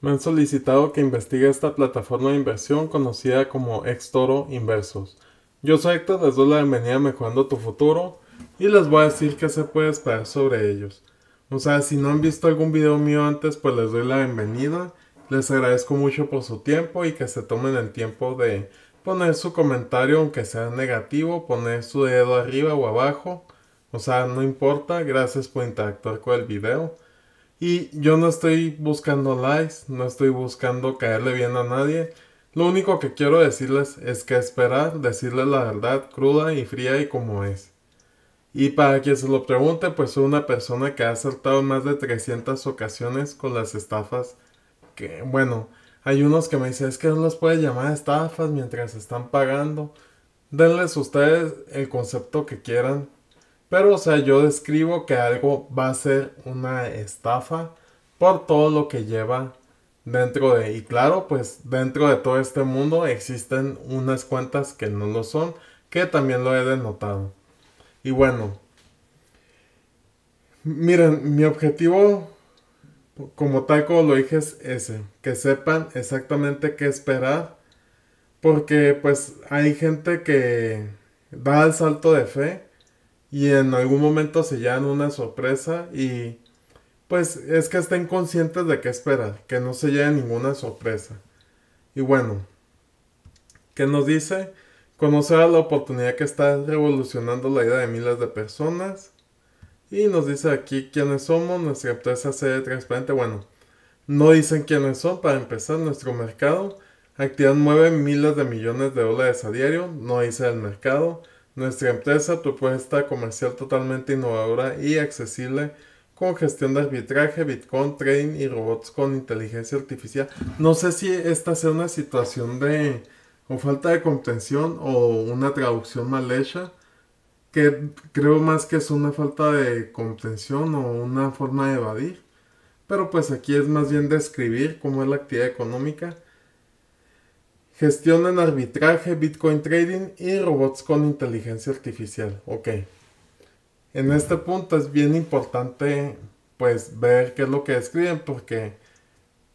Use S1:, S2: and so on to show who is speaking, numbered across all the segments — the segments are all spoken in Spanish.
S1: Me han solicitado que investigue esta plataforma de inversión conocida como Extoro Inversos. Yo soy Héctor, les doy la bienvenida a Mejorando tu Futuro y les voy a decir qué se puede esperar sobre ellos. O sea, si no han visto algún video mío antes, pues les doy la bienvenida. Les agradezco mucho por su tiempo y que se tomen el tiempo de poner su comentario, aunque sea negativo, poner su dedo arriba o abajo. O sea, no importa, gracias por interactuar con el video. Y yo no estoy buscando likes, no estoy buscando caerle bien a nadie. Lo único que quiero decirles es que esperar, decirles la verdad cruda y fría y como es. Y para quien se lo pregunte, pues soy una persona que ha acertado en más de 300 ocasiones con las estafas. Que bueno, hay unos que me dicen, es que no los puede llamar estafas mientras están pagando. Denles ustedes el concepto que quieran, pero, o sea, yo describo que algo va a ser una estafa por todo lo que lleva dentro de... Y claro, pues dentro de todo este mundo existen unas cuentas que no lo son, que también lo he denotado. Y bueno, miren, mi objetivo como tal como lo dije es ese, que sepan exactamente qué esperar, porque pues hay gente que da el salto de fe y en algún momento se llevan una sorpresa y pues es que estén conscientes de qué esperan que no se lleve ninguna sorpresa. Y bueno, ¿qué nos dice? Conocer la oportunidad que está revolucionando la vida de miles de personas. Y nos dice aquí quiénes somos, nuestra empresa sede transparente. Bueno, no dicen quiénes son para empezar nuestro mercado. activan mueve miles de millones de dólares a diario, no dice el mercado. Nuestra empresa propuesta comercial totalmente innovadora y accesible con gestión de arbitraje, Bitcoin, Train y robots con inteligencia artificial. No sé si esta sea una situación de o falta de contención o una traducción mal hecha, que creo más que es una falta de contención o una forma de evadir. Pero pues aquí es más bien describir cómo es la actividad económica en arbitraje, Bitcoin trading y robots con inteligencia artificial. Ok. En este punto es bien importante pues ver qué es lo que escriben porque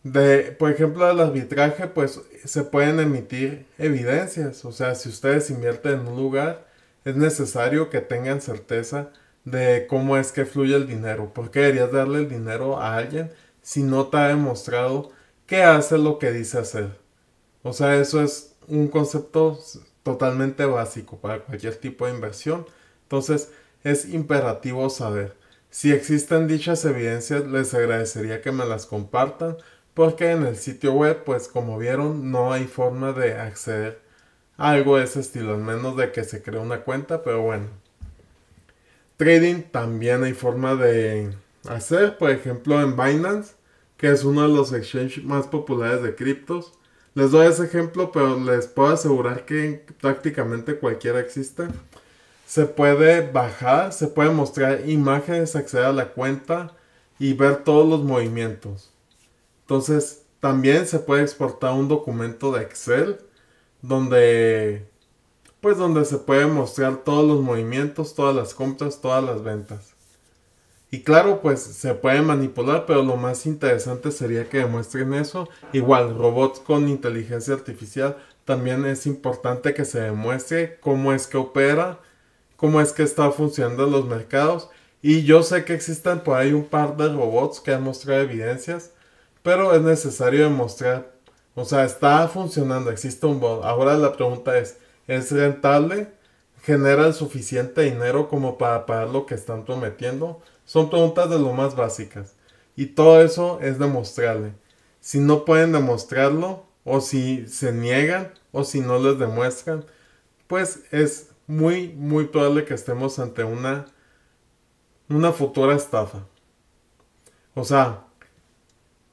S1: de, por ejemplo, el arbitraje pues se pueden emitir evidencias, o sea, si ustedes invierten en un lugar es necesario que tengan certeza de cómo es que fluye el dinero, porque deberías darle el dinero a alguien si no te ha demostrado que hace lo que dice hacer. O sea, eso es un concepto totalmente básico para cualquier tipo de inversión. Entonces, es imperativo saber. Si existen dichas evidencias, les agradecería que me las compartan, porque en el sitio web, pues como vieron, no hay forma de acceder a algo de ese estilo, al menos de que se cree una cuenta, pero bueno. Trading también hay forma de hacer, por ejemplo, en Binance, que es uno de los exchanges más populares de criptos les doy ese ejemplo, pero les puedo asegurar que prácticamente cualquiera existe. Se puede bajar, se puede mostrar imágenes, acceder a la cuenta y ver todos los movimientos. Entonces, también se puede exportar un documento de Excel donde pues donde se puede mostrar todos los movimientos, todas las compras, todas las ventas. Y claro, pues se puede manipular, pero lo más interesante sería que demuestren eso. Igual, robots con inteligencia artificial, también es importante que se demuestre cómo es que opera, cómo es que está funcionando los mercados. Y yo sé que existen por ahí un par de robots que han mostrado evidencias, pero es necesario demostrar. O sea, está funcionando, existe un bot. Ahora la pregunta es, ¿es rentable? ¿Genera el suficiente dinero como para pagar lo que están prometiendo? Son preguntas de lo más básicas. Y todo eso es demostrarle. Si no pueden demostrarlo, o si se niegan, o si no les demuestran, pues es muy, muy probable que estemos ante una, una futura estafa. O sea,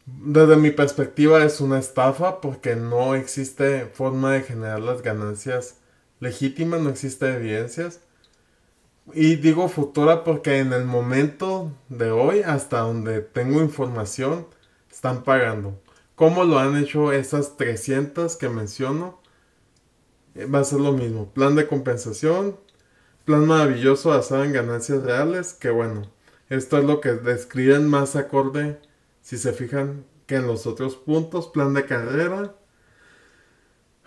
S1: desde mi perspectiva es una estafa porque no existe forma de generar las ganancias legítimas, no existe evidencias. Y digo futura porque en el momento de hoy, hasta donde tengo información, están pagando. ¿Cómo lo han hecho esas 300 que menciono? Eh, va a ser lo mismo. Plan de compensación, plan maravilloso basado en ganancias reales, que bueno, esto es lo que describen más acorde, si se fijan, que en los otros puntos, plan de carrera,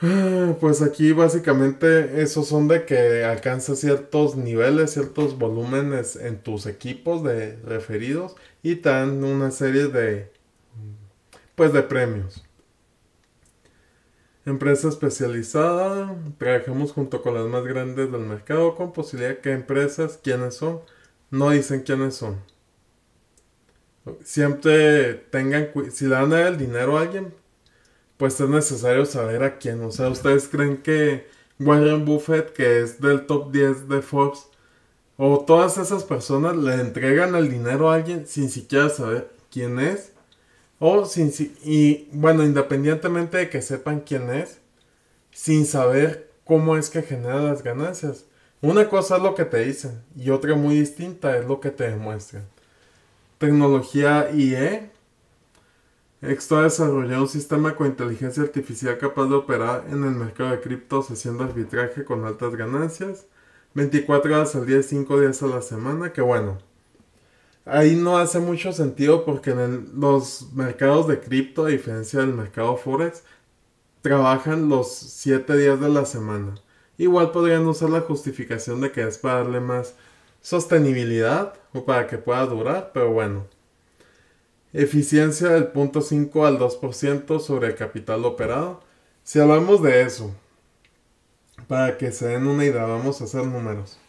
S1: Pues aquí básicamente esos son de que alcanza ciertos niveles, ciertos volúmenes en tus equipos de referidos y te dan una serie de pues de premios. Empresa especializada, trabajamos junto con las más grandes del mercado con posibilidad que empresas, quiénes son, no dicen quiénes son. Siempre tengan, si le dan el dinero a alguien, pues es necesario saber a quién. O sea, ¿ustedes creen que Warren Buffett, que es del top 10 de Forbes, o todas esas personas le entregan el dinero a alguien sin siquiera saber quién es? O sin si y bueno, independientemente de que sepan quién es, sin saber cómo es que genera las ganancias. Una cosa es lo que te dicen y otra muy distinta es lo que te demuestran. Tecnología IE, Exto ha desarrollado un sistema con inteligencia artificial capaz de operar en el mercado de criptos haciendo arbitraje con altas ganancias, 24 horas al día y 5 días a la semana, que bueno, ahí no hace mucho sentido porque en los mercados de cripto, a diferencia del mercado forex, trabajan los 7 días de la semana. Igual podrían usar la justificación de que es para darle más sostenibilidad o para que pueda durar, pero bueno eficiencia del 0.5 al 2% sobre el capital operado. Si hablamos de eso, para que se den una idea, vamos a hacer números.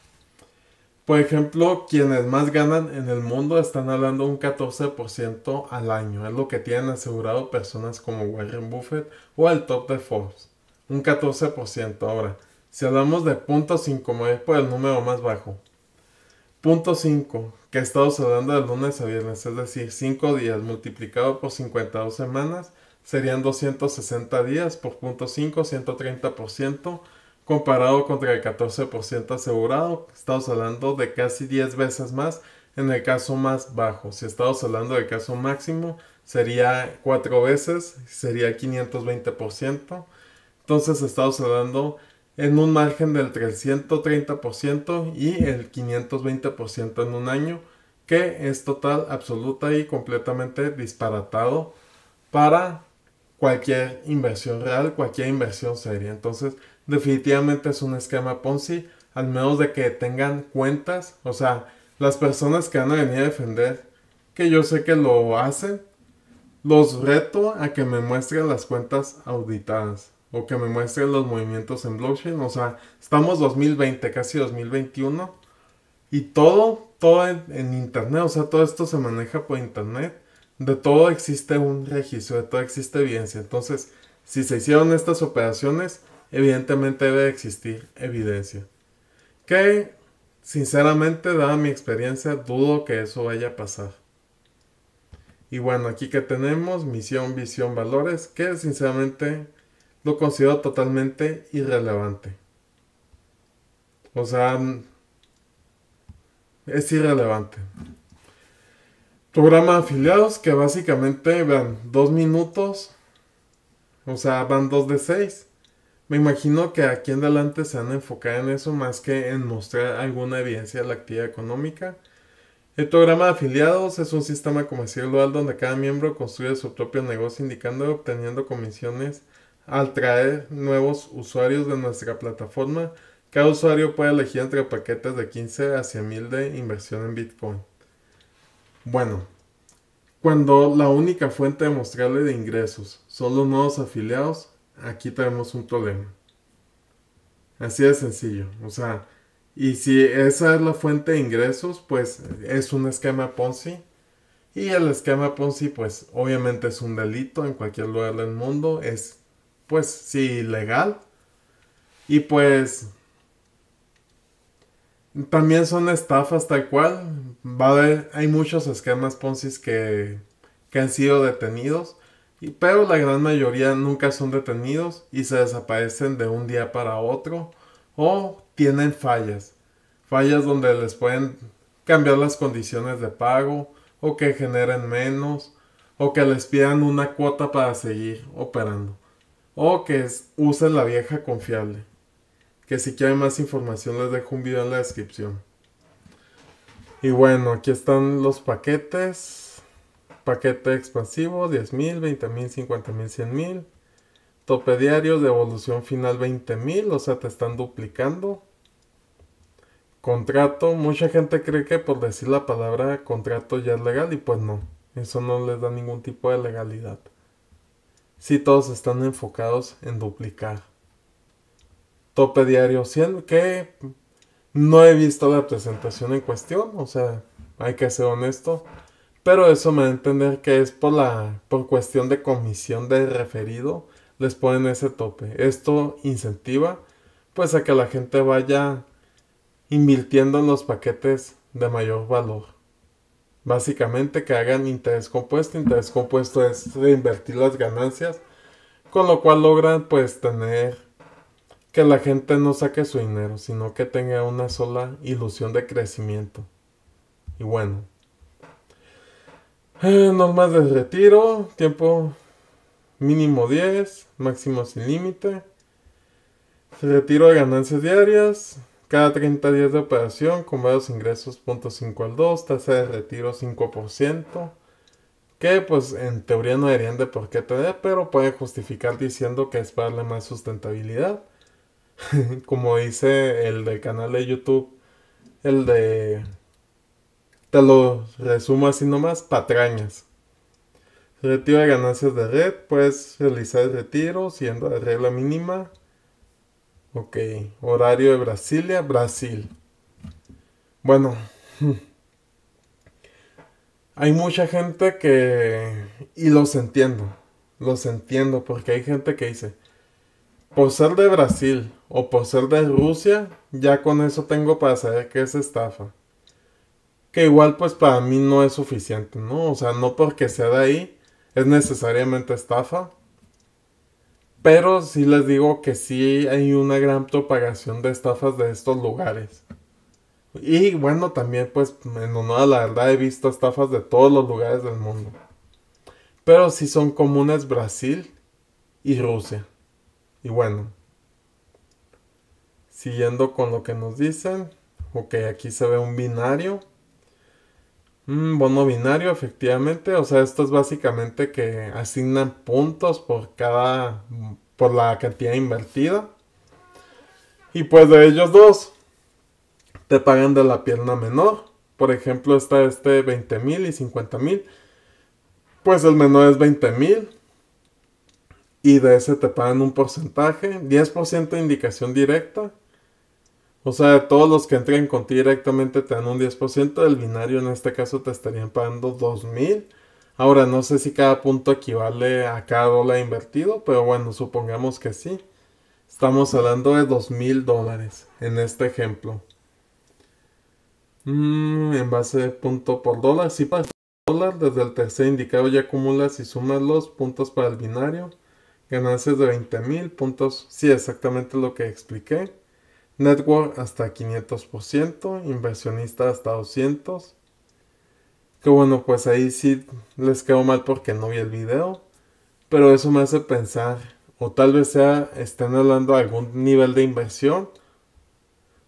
S1: Por ejemplo, quienes más ganan en el mundo están hablando un 14% al año. Es lo que tienen asegurado personas como Warren Buffett o el top de Forbes. Un 14% ahora. Si hablamos de 0.5, me por el número más bajo. Punto 5, que ha estado de lunes a viernes, es decir, 5 días multiplicado por 52 semanas serían 260 días por punto 5, 130% comparado contra el 14% asegurado. Estamos hablando de casi 10 veces más en el caso más bajo. Si estamos hablando del caso máximo, sería 4 veces, sería 520%. Entonces estamos hablando en un margen del 330% y el 520% en un año, que es total, absoluta y completamente disparatado para cualquier inversión real, cualquier inversión seria. Entonces, definitivamente es un esquema Ponzi, al menos de que tengan cuentas, o sea, las personas que van a venir a defender, que yo sé que lo hacen, los reto a que me muestren las cuentas auditadas o que me muestren los movimientos en blockchain. O sea, estamos 2020, casi 2021. Y todo, todo en, en, Internet, o sea, todo esto se maneja por Internet. De todo existe un registro, de todo existe evidencia. Entonces, si se hicieron estas operaciones, evidentemente debe existir evidencia. Que, sinceramente, dada mi experiencia, dudo que eso vaya a pasar. Y bueno, aquí que tenemos misión, visión, valores, que sinceramente lo considero totalmente irrelevante. O sea, mm, es irrelevante. Programa de afiliados que básicamente van dos minutos, o sea, van dos de seis. Me imagino que aquí en adelante se han enfocado en eso más que en mostrar alguna evidencia de la actividad económica. El programa de afiliados es un sistema comercial global donde cada miembro construye su propio negocio indicando y obteniendo comisiones al traer nuevos usuarios de nuestra plataforma, cada usuario puede elegir entre paquetes de 15 hacia 1000 de inversión en Bitcoin. Bueno, cuando la única fuente de mostrarle de ingresos son los nuevos afiliados, aquí tenemos un problema. Así de sencillo. O sea, y si esa es la fuente de ingresos, pues es un esquema Ponzi. Y el esquema Ponzi, pues obviamente es un delito en cualquier lugar del mundo. Es pues sí, legal. Y pues también son estafas tal cual. Va a haber, hay muchos esquemas Ponzi que, que han sido detenidos, y, pero la gran mayoría nunca son detenidos y se desaparecen de un día para otro o tienen fallas. Fallas donde les pueden cambiar las condiciones de pago o que generen menos o que les pidan una cuota para seguir operando. O que usen la vieja confiable. Que si quieren más información les dejo un video en la descripción. Y bueno, aquí están los paquetes. Paquete expansivo, 10.000, 20.000, 50.000, 100.000. Tope diario de evolución final 20.000, o sea, te están duplicando. Contrato, mucha gente cree que por decir la palabra contrato ya es legal y pues no, eso no les da ningún tipo de legalidad si todos están enfocados en duplicar. Tope diario 100, que no he visto la presentación en cuestión, o sea, hay que ser honesto. Pero eso me da a entender que es por la por cuestión de comisión de referido, les ponen ese tope. Esto incentiva pues a que la gente vaya invirtiendo en los paquetes de mayor valor. Básicamente que hagan interés compuesto. Interés compuesto es reinvertir las ganancias, con lo cual logran pues tener que la gente no saque su dinero, sino que tenga una sola ilusión de crecimiento. Y bueno. Eh, normas de retiro, tiempo mínimo 10, máximo sin límite. Retiro de ganancias diarias, cada 30 días de operación con varios ingresos .5 al 2, tasa de retiro 5%, que pues en teoría no deberían de por qué tener, pero pueden justificar diciendo que es para darle más sustentabilidad. Como dice el del canal de YouTube, el de... Te lo resumo así nomás, patrañas. Retiro de ganancias de red, puedes realizar el retiro siguiendo la regla mínima Ok, horario de Brasilia, Brasil. Bueno, hay mucha gente que... Y los entiendo, los entiendo, porque hay gente que dice, por ser de Brasil o por ser de Rusia, ya con eso tengo para saber que es estafa. Que igual pues para mí no es suficiente, ¿no? O sea, no porque sea de ahí es necesariamente estafa, pero sí les digo que sí hay una gran propagación de estafas de estos lugares. Y bueno, también pues en honor a la verdad he visto estafas de todos los lugares del mundo. Pero sí son comunes Brasil y Rusia. Y bueno, siguiendo con lo que nos dicen. Ok, aquí se ve un binario. Mm, bono binario, efectivamente. O sea, esto es básicamente que asignan puntos por cada. por la cantidad invertida. Y pues de ellos dos. Te pagan de la pierna menor. Por ejemplo, está este 20 mil y 50 mil. Pues el menor es 20 mil. Y de ese te pagan un porcentaje. 10% de indicación directa. O sea, todos los que entren con ti directamente te dan un 10% del binario, en este caso te estarían pagando 2000. Ahora, no sé si cada punto equivale a cada dólar invertido, pero bueno, supongamos que sí. Estamos hablando de 2000 dólares en este ejemplo. Mm, en base de punto por dólar, si pasa dólar, desde el tercer indicado ya acumulas y sumas los puntos para el binario. Ganancias de 20.000 puntos, sí, exactamente lo que expliqué. Network hasta 500%, inversionista hasta 200. Que bueno, pues ahí sí les quedó mal porque no vi el video. Pero eso me hace pensar, o tal vez sea, estén hablando de algún nivel de inversión.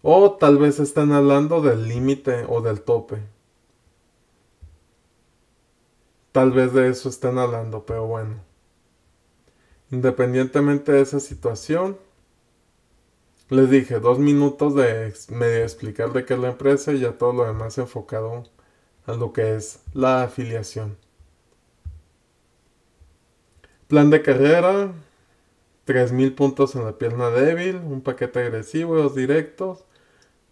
S1: O tal vez estén hablando del límite o del tope. Tal vez de eso estén hablando, pero bueno. Independientemente de esa situación, les dije dos minutos de medio explicar de qué es la empresa y ya todo lo demás enfocado a lo que es la afiliación. Plan de carrera, 3.000 puntos en la pierna débil, un paquete agresivo, dos directos.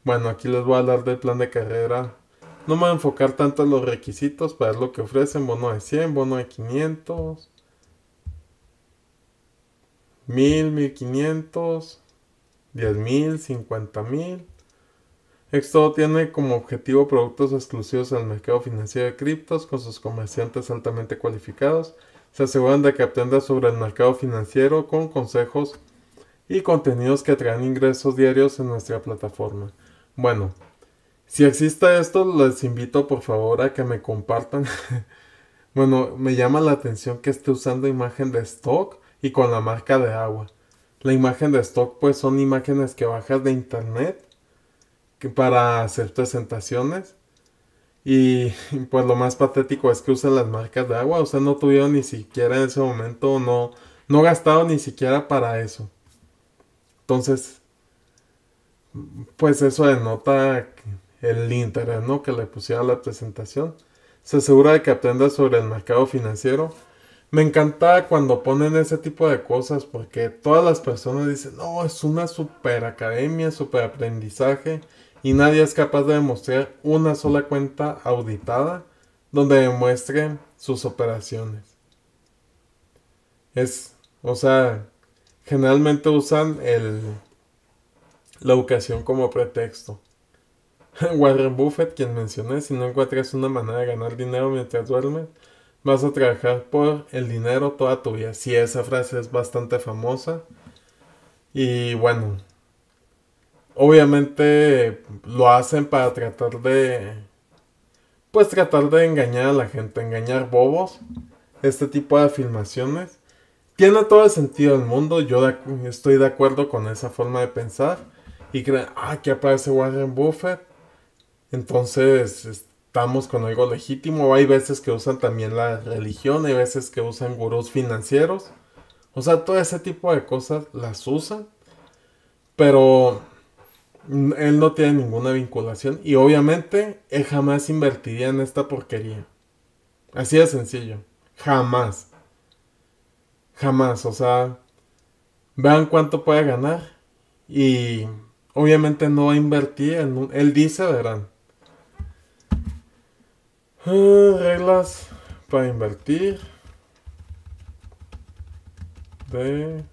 S1: Bueno, aquí les voy a hablar del plan de carrera. No me voy a enfocar tanto en los requisitos para ver lo que ofrecen, bono de 100, bono de 500, 1000, 1500, 10 mil, 50 mil. tiene como objetivo productos exclusivos al mercado financiero de criptos con sus comerciantes altamente cualificados. Se aseguran de que aprendas sobre el mercado financiero con consejos y contenidos que traen ingresos diarios en nuestra plataforma. Bueno, si existe esto, les invito por favor a que me compartan. bueno, me llama la atención que esté usando imagen de stock y con la marca de agua la imagen de stock, pues son imágenes que bajas de internet que para hacer presentaciones. Y pues lo más patético es que usan las marcas de agua, o sea, no tuvieron ni siquiera en ese momento, no, no gastaron ni siquiera para eso. Entonces, pues eso denota el interés que le pusiera a la presentación. Se asegura de que aprenda sobre el mercado financiero me encantaba cuando ponen ese tipo de cosas porque todas las personas dicen, no, es una super academia, super aprendizaje y nadie es capaz de demostrar una sola cuenta auditada donde demuestren sus operaciones. Es, o sea, generalmente usan el, la educación como pretexto. Warren Buffett, quien mencioné, si no encuentras una manera de ganar dinero mientras duermes, Vas a trabajar por el dinero toda tu vida. Sí, esa frase es bastante famosa. Y bueno, obviamente lo hacen para tratar de... Pues tratar de engañar a la gente, engañar bobos. Este tipo de afirmaciones. Tiene todo el sentido del mundo. Yo estoy de acuerdo con esa forma de pensar. Y creen, ah, que aparece Warren Buffett. Entonces, este, estamos con algo legítimo. Hay veces que usan también la religión, hay veces que usan gurús financieros. O sea, todo ese tipo de cosas las usan. Pero él no tiene ninguna vinculación. Y obviamente él jamás invertiría en esta porquería. Así de sencillo. Jamás. Jamás. O sea, vean cuánto puede ganar. Y obviamente no va invertir en Él dice, verán Ah, reglas para invertir de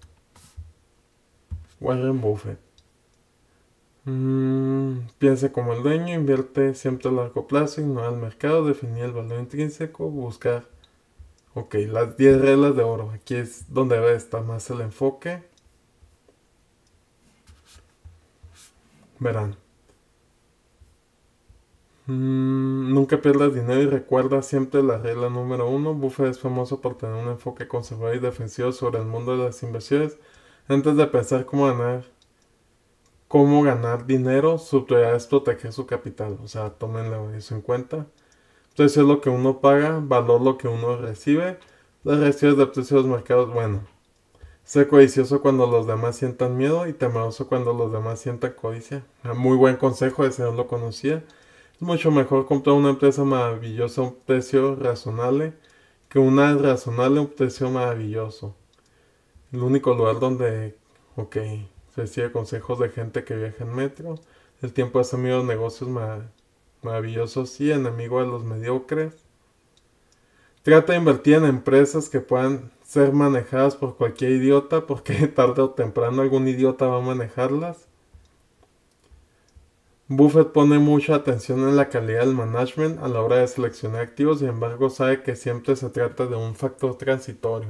S1: Warren Buffett. Mm, piense como el dueño, invierte siempre a largo plazo, ignorar el mercado, definir el valor intrínseco, buscar. Ok, las 10 reglas de oro. Aquí es donde está estar más el enfoque. Verán. Mm, nunca pierdas dinero y recuerda siempre la regla número uno. Buffett es famoso por tener un enfoque conservador y defensivo sobre el mundo de las inversiones. Antes de pensar cómo ganar, cómo ganar dinero, su prioridad es proteger su capital. O sea, tómenlo eso en cuenta. Precio es lo que uno paga, valor lo que uno recibe. Las reacciones de precios de los mercados, bueno. Sé codicioso cuando los demás sientan miedo y temeroso cuando los demás sientan codicia. Muy buen consejo, ese no lo conocía. Es mucho mejor comprar una empresa maravillosa a un precio razonable que una razonable a un precio maravilloso. El único lugar donde, ok, se sigue consejos de gente que viaja en metro. El tiempo es amigo de negocios maravillosos y enemigo de los mediocres. Trata de invertir en empresas que puedan ser manejadas por cualquier idiota, porque tarde o temprano algún idiota va a manejarlas. Buffett pone mucha atención en la calidad del management a la hora de seleccionar activos, sin embargo sabe que siempre se trata de un factor transitorio.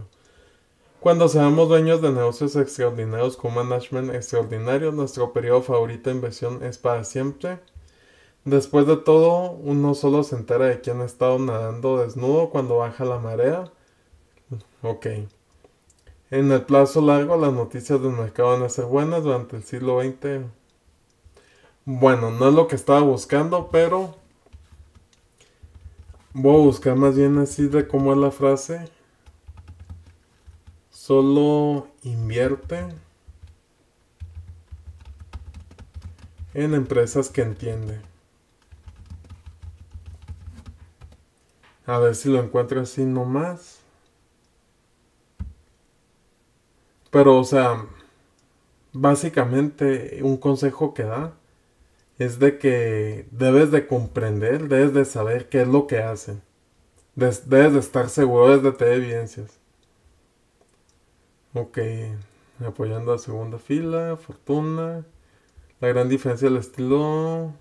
S1: Cuando seamos dueños de negocios extraordinarios con management extraordinario, nuestro periodo favorito de inversión es para siempre. Después de todo, uno solo se entera de quién ha estado nadando desnudo cuando baja la marea. Ok. En el plazo largo, las noticias del mercado van a ser buenas durante el siglo XX. Bueno, no es lo que estaba buscando, pero voy a buscar más bien así de cómo es la frase. Solo invierte en empresas que entiende. A ver si lo encuentro así nomás. Pero, o sea, básicamente un consejo que da es de que debes de comprender, debes de saber qué es lo que hacen. debes de estar seguro, debes de tener evidencias. Ok, apoyando a segunda fila, fortuna. La gran diferencia del estilo.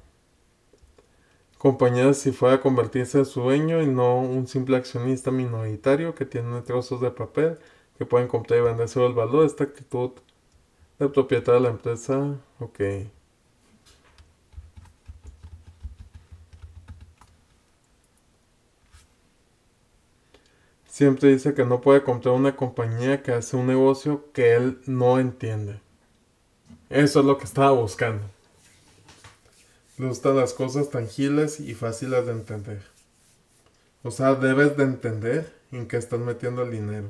S1: Compañía si fuera a convertirse en su dueño y no un simple accionista minoritario que tiene trozos de papel que pueden comprar y vender el valor. Esta actitud de propietario de la empresa, ok. siempre dice que no puede comprar una compañía que hace un negocio que él no entiende. Eso es lo que estaba buscando. Le gustan las cosas tangibles y fáciles de entender. O sea, debes de entender en qué estás metiendo el dinero.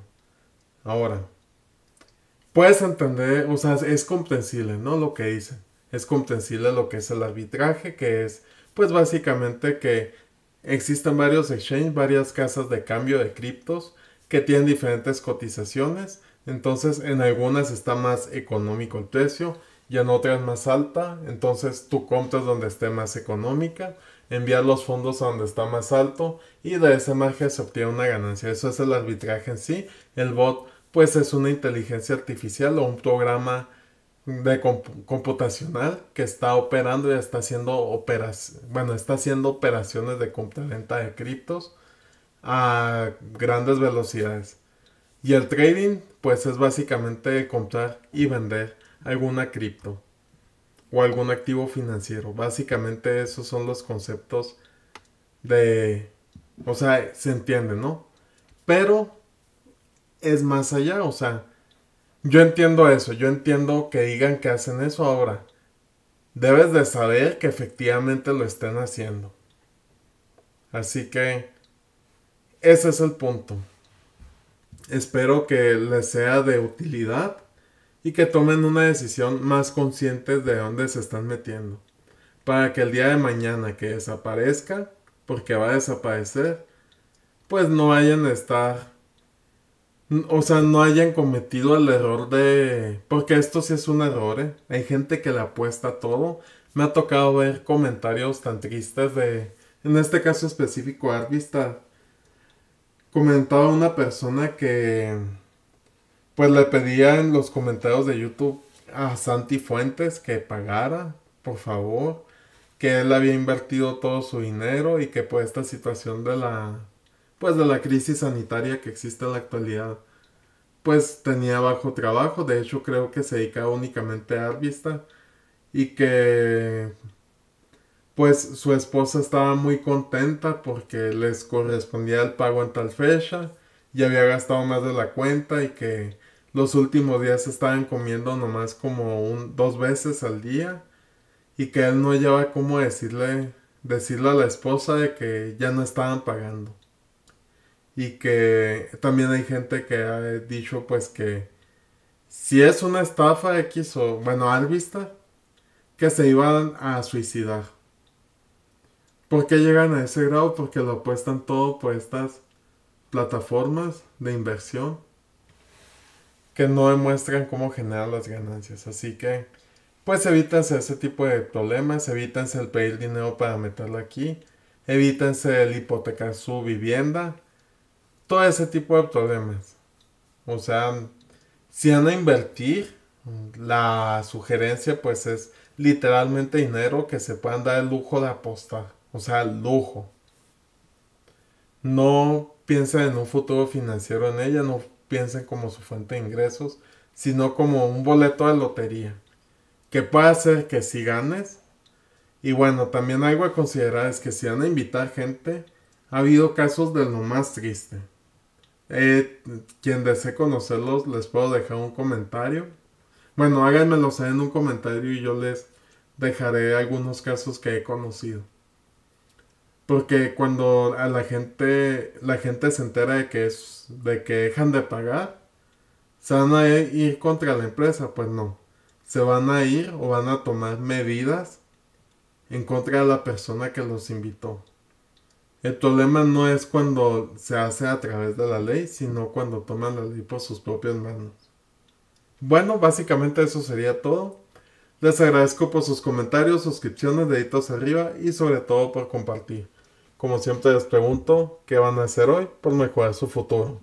S1: Ahora, puedes entender, o sea, es comprensible, ¿no? Lo que dice. Es comprensible lo que es el arbitraje, que es, pues básicamente que Existen varios exchanges, varias casas de cambio de criptos que tienen diferentes cotizaciones. Entonces en algunas está más económico el precio y en otras más alta. Entonces tú compras donde esté más económica, envías los fondos a donde está más alto y de ese margen se obtiene una ganancia. Eso es el arbitraje en sí. El bot pues es una inteligencia artificial o un programa de computacional que está operando y está haciendo operaciones, bueno, está haciendo operaciones de compra-venta de criptos a grandes velocidades. Y el trading, pues es básicamente comprar y vender alguna cripto o algún activo financiero. Básicamente esos son los conceptos de, o sea, se entiende, ¿no? Pero es más allá, o sea, yo entiendo eso, yo entiendo que digan que hacen eso ahora. Debes de saber que efectivamente lo están haciendo. Así que ese es el punto. Espero que les sea de utilidad y que tomen una decisión más consciente de dónde se están metiendo. Para que el día de mañana que desaparezca, porque va a desaparecer, pues no vayan a estar o sea, no hayan cometido el error de... Porque esto sí es un error, ¿eh? Hay gente que le apuesta todo. Me ha tocado ver comentarios tan tristes de... En este caso específico, Arvista comentaba una persona que... Pues le pedía en los comentarios de YouTube a Santi Fuentes que pagara, por favor. Que él había invertido todo su dinero y que por pues, esta situación de la pues de la crisis sanitaria que existe en la actualidad. Pues tenía bajo trabajo, de hecho creo que se dedicaba únicamente a Arvista, vista y que pues su esposa estaba muy contenta porque les correspondía el pago en tal fecha y había gastado más de la cuenta y que los últimos días estaban comiendo nomás como un, dos veces al día y que él no lleva cómo decirle, decirle a la esposa de que ya no estaban pagando y que también hay gente que ha dicho pues que si es una estafa X o bueno alvista que se iban a suicidar. ¿Por qué llegan a ese grado? Porque lo apuestan todo por estas plataformas de inversión que no demuestran cómo generar las ganancias. Así que, pues evítense ese tipo de problemas, evítense el pedir dinero para meterlo aquí, evítense el hipotecar su vivienda, todo ese tipo de problemas. O sea, si van a invertir, la sugerencia pues es literalmente dinero que se puedan dar el lujo de apostar. O sea, el lujo. No piensen en un futuro financiero en ella, no piensen como su fuente de ingresos, sino como un boleto de lotería. Que puede hacer que si ganes. Y bueno, también algo a considerar es que si van a invitar gente, ha habido casos de lo más triste. Eh, quien desee conocerlos, les puedo dejar un comentario. Bueno, háganmelo en un comentario y yo les dejaré algunos casos que he conocido. Porque cuando a la gente, la gente se entera de que, es, de que dejan de pagar, se van a ir contra la empresa, pues no. Se van a ir o van a tomar medidas en contra de la persona que los invitó. El problema no es cuando se hace a través de la ley, sino cuando toman la ley por sus propias manos. Bueno, básicamente eso sería todo. Les agradezco por sus comentarios, suscripciones, deditos arriba y sobre todo por compartir. Como siempre les pregunto, ¿qué van a hacer hoy por mejorar su futuro?